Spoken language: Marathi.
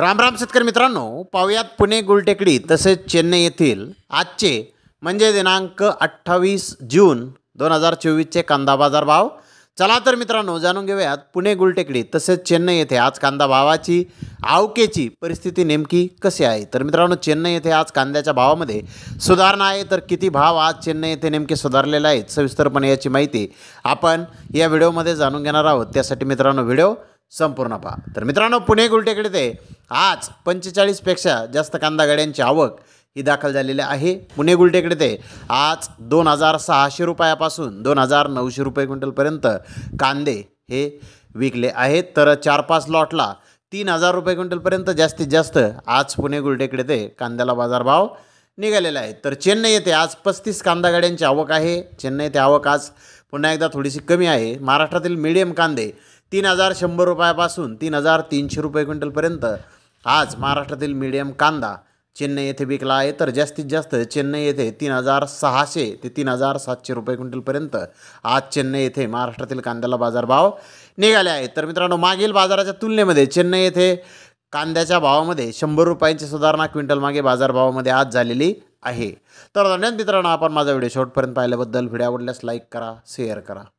रामराम शेतकरी मित्रांनो पाहुयात पुणे गुलटेकडी तसेच चेन्नई येथील आजचे म्हणजे दिनांक अठ्ठावीस जून दोन हजार चोवीसचे कांदा बाजार भाव चला तर मित्रांनो जाणून घेऊयात पुणे गुलटेकडी तसेच चेन्नई येथे आज कांदा भावाची आवकेची परिस्थिती नेमकी कशी आहे तर मित्रांनो चेन्नई येथे आज कांद्याच्या भावामध्ये सुधारणा आहे तर किती भाव आज चेन्नई येथे नेमके सुधारलेले आहेत सविस्तरपणे याची माहिती आपण या व्हिडिओमध्ये जाणून घेणार आहोत त्यासाठी मित्रांनो व्हिडिओ संपूर्ण पहा तर मित्रांनो पुणे गुलटेकडी ते आज पंचेचाळीसपेक्षा जास्त कांदा गाड्यांची आवक ही दाखल झालेली आहे पुणे गुलटेकडे ते आज दोन हजार सहाशे रुपयापासून दोन हजार नऊशे रुपये क्विंटलपर्यंत कांदे हे विकले आहेत तर चार पाच लॉटला तीन हजार रुपये क्विंटलपर्यंत जास्तीत जास्त आज पुणे गुलटेकडे ते कांद्याला बाजारभाव निघालेला आहे तर चेन्नई येथे आज पस्तीस कांदा गाड्यांची आवक आहे चेन्नई येथे आवक आज पुन्हा एकदा थोडीशी कमी आहे महाराष्ट्रातील मिडियम कांदे तीन हजार शंभर रुपयापासून तीन हजार तीनशे रुपये क्विंटलपर्यंत आज महाराष्ट्रातील मीडियम कांदा चेन्नई येथे विकला आहे तर जास्तीत जास्त चेन्नई येथे तीन हजार सहाशे ते तीन हजार सातशे रुपये क्विंटलपर्यंत आज चेन्नई येथे महाराष्ट्रातील कांद्याला बाजारभाव निघाले आहेत तर मित्रांनो मागील बाजाराच्या तुलनेमध्ये चेन्नई येथे कांद्याच्या भावामध्ये शंभर रुपयांची सुधारणा क्विंटल मागे बाजारभावामध्ये आज झालेली आहे तर धन्यवाद मित्रांनो आपण माझा व्हिडिओ शॉर्टपर्यंत पाहिल्याबद्दल व्हिडिओ आवडल्यास लाईक करा शेअर करा